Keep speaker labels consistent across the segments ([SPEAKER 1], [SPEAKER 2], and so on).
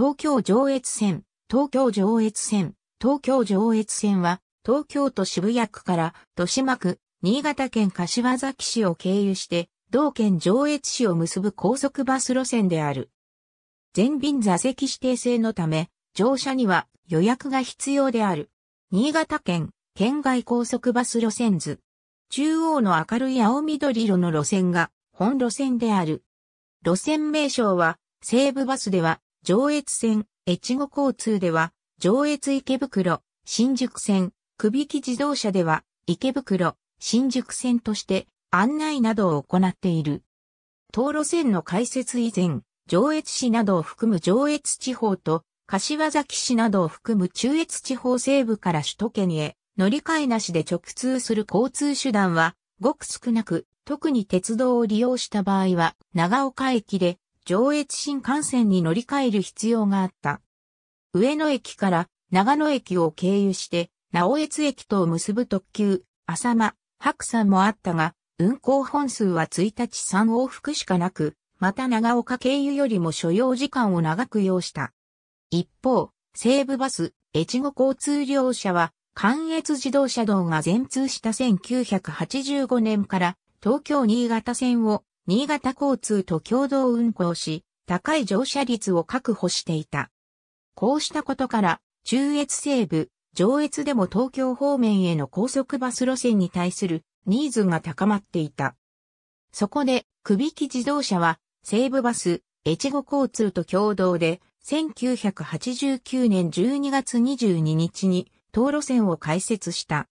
[SPEAKER 1] 東京上越線、東京上越線、東京上越線は、東京都渋谷区から豊島区、新潟県柏崎市を経由して、同県上越市を結ぶ高速バス路線である。全便座席指定制のため、乗車には予約が必要である。新潟県、県外高速バス路線図。中央の明るい青緑色の路線が本路線である。路線名称は、西武バスでは上越線、越後交通では、上越池袋、新宿線、くびき自動車では、池袋、新宿線として案内などを行っている。当路線の開設以前、上越市などを含む上越地方と、柏崎市などを含む中越地方西部から首都圏へ乗り換えなしで直通する交通手段はごく少なく、特に鉄道を利用した場合は長岡駅で上越新幹線に乗り換える必要があった。上野駅から長野駅を経由して、直越駅と結ぶ特急、浅間、白山もあったが、運行本数は1日3往復しかなく、また長岡経由よりも所要時間を長く要した。一方、西武バス、越後交通両社は、関越自動車道が全通した1985年から東京新潟線を新潟交通と共同運行し、高い乗車率を確保していた。こうしたことから、中越西部、上越でも東京方面への高速バス路線に対するニーズが高まっていた。そこで、首引自動車は、西部バス、越後交通と共同で、1989年12月22日に、東路線を開設した。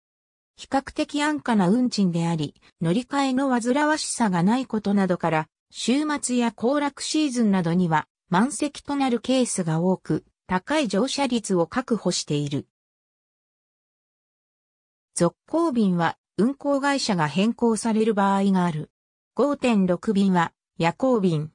[SPEAKER 1] 比較的安価な運賃であり、乗り換えの煩わしさがないことなどから、週末や行楽シーズンなどには満席となるケースが多く、高い乗車率を確保している。続行便は運行会社が変更される場合がある。5.6便は夜行便。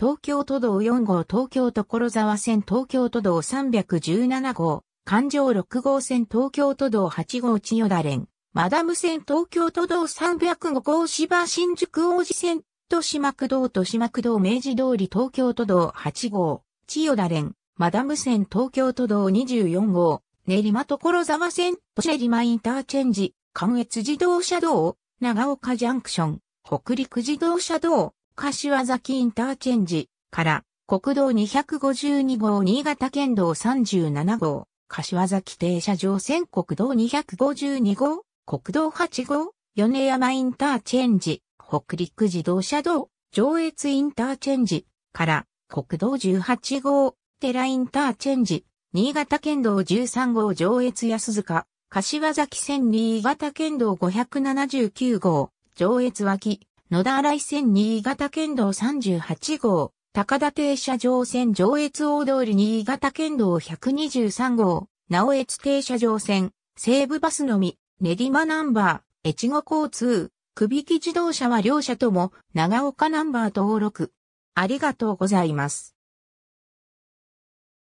[SPEAKER 1] 東京都道4号東京所沢線東京都道317号環状6号線東京都道8号千代田連、マダム線東京都道305号芝新宿王子線、豊島区道豊島区道明治通り東京都道8号、千代田連、マダム線東京都道24号、練馬所沢線、練馬インターチェンジ、関越自動車道、長岡ジャンクション、北陸自動車道、柏崎インターチェンジから、国道252号新潟県道37号、柏崎停車場線国道252号、国道8号、米山インターチェンジ、北陸自動車道、上越インターチェンジから、国道18号、寺インターチェンジ、新潟県道13号上越安塚、柏崎線新潟県道579号、上越脇、野田新井線新潟県道38号、高田停車場線上越大通り新潟県道123号、直越停車場線、西武バスのみ、練馬ナンバー、越後交通、首木自動車は両社とも長岡ナンバー登録。ありがとうございます。